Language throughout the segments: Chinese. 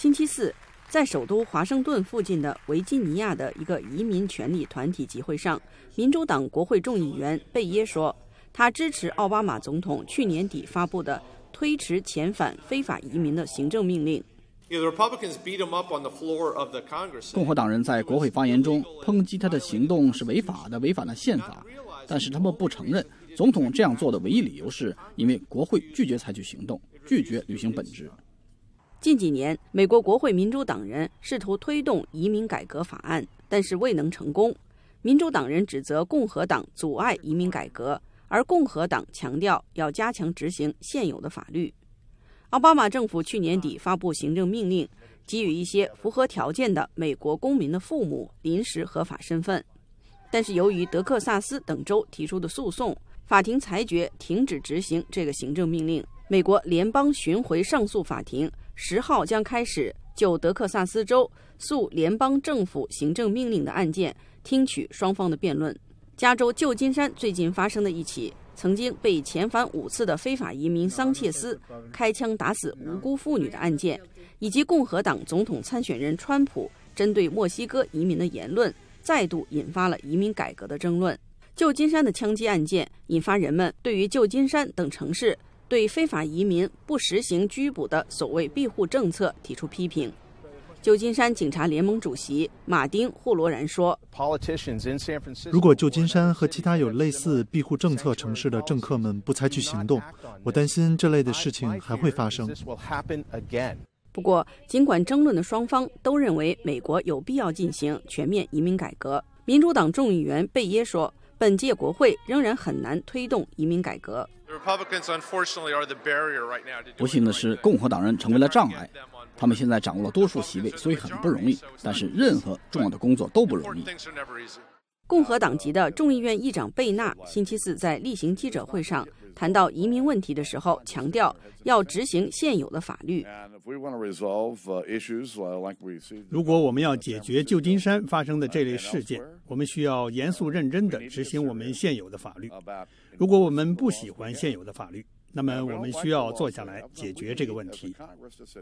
星期四，在首都华盛顿附近的维吉尼亚的一个移民权利团体集会上，民主党国会众议员贝耶说，他支持奥巴马总统去年底发布的推迟遣返非法移民的行政命令。共和党人在国会发言中抨击他的行动是违法的，违反了宪法，但是他们不承认总统这样做的唯一理由是因为国会拒绝采取行动，拒绝履行本职。近几年，美国国会民主党人试图推动移民改革法案，但是未能成功。民主党人指责共和党阻碍移民改革，而共和党强调要加强执行现有的法律。奥巴马政府去年底发布行政命令，给予一些符合条件的美国公民的父母临时合法身份，但是由于德克萨斯等州提出的诉讼，法庭裁决停止执行这个行政命令。美国联邦巡回上诉法庭。十号将开始就德克萨斯州诉联邦政府行政命令的案件听取双方的辩论。加州旧金山最近发生的一起曾经被遣返五次的非法移民桑切斯开枪打死无辜妇女的案件，以及共和党总统参选人川普针对墨西哥移民的言论，再度引发了移民改革的争论。旧金山的枪击案件引发人们对于旧金山等城市。对非法移民不实行拘捕的所谓庇护政策提出批评。旧金山警察联盟主席马丁·霍罗然说：“如果旧金山和其他有类似庇护政策城市的政客们不采取行动，我担心这类的事情还会发生。”不过，尽管争论的双方都认为美国有必要进行全面移民改革，民主党众议员贝耶说：“本届国会仍然很难推动移民改革。”不幸的是，共和党人成为了障碍。他们现在掌握了多数席位，所以很不容易。但是，任何重要的工作都不容易。共和党籍的众议院议长贝纳星期四在例行记者会上谈到移民问题的时候，强调要执行现有的法律。如果我们要解决旧金山发生的这类事件，我们需要严肃认真地执行我们现有的法律。如果我们不喜欢现有的法律，那么我们需要坐下来解决这个问题。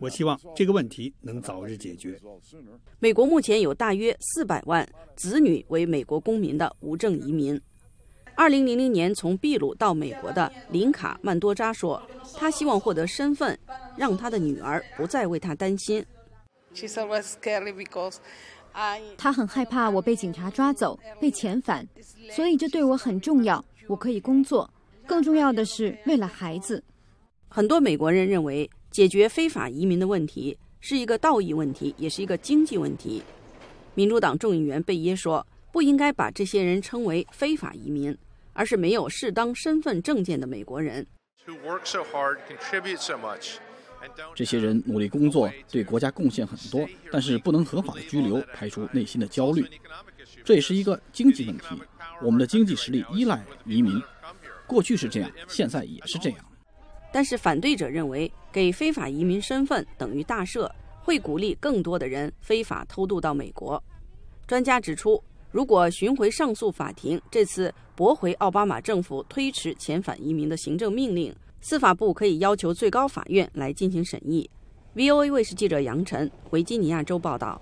我希望这个问题能早日解决。美国目前有大约四百万子女为美国公民的无证移民。二零零零年从秘鲁到美国的林卡曼多扎说，他希望获得身份，让他的女儿不再为他担心。他很害怕我被警察抓走、被遣返，所以这对我很重要。我可以工作，更重要的是为了孩子。很多美国人认为，解决非法移民的问题是一个道义问题，也是一个经济问题。民主党众议员贝耶说，不应该把这些人称为非法移民，而是没有适当身份证件的美国人。这些人努力工作，对国家贡献很多，但是不能合法的拘留，排除内心的焦虑，这也是一个经济问题。我们的经济实力依赖移民，过去是这样，现在也是这样。但是反对者认为，给非法移民身份等于大赦，会鼓励更多的人非法偷渡到美国。专家指出，如果巡回上诉法庭这次驳回奥巴马政府推迟遣返移民的行政命令。司法部可以要求最高法院来进行审议。VOA 卫视记者杨晨，维吉尼亚州报道。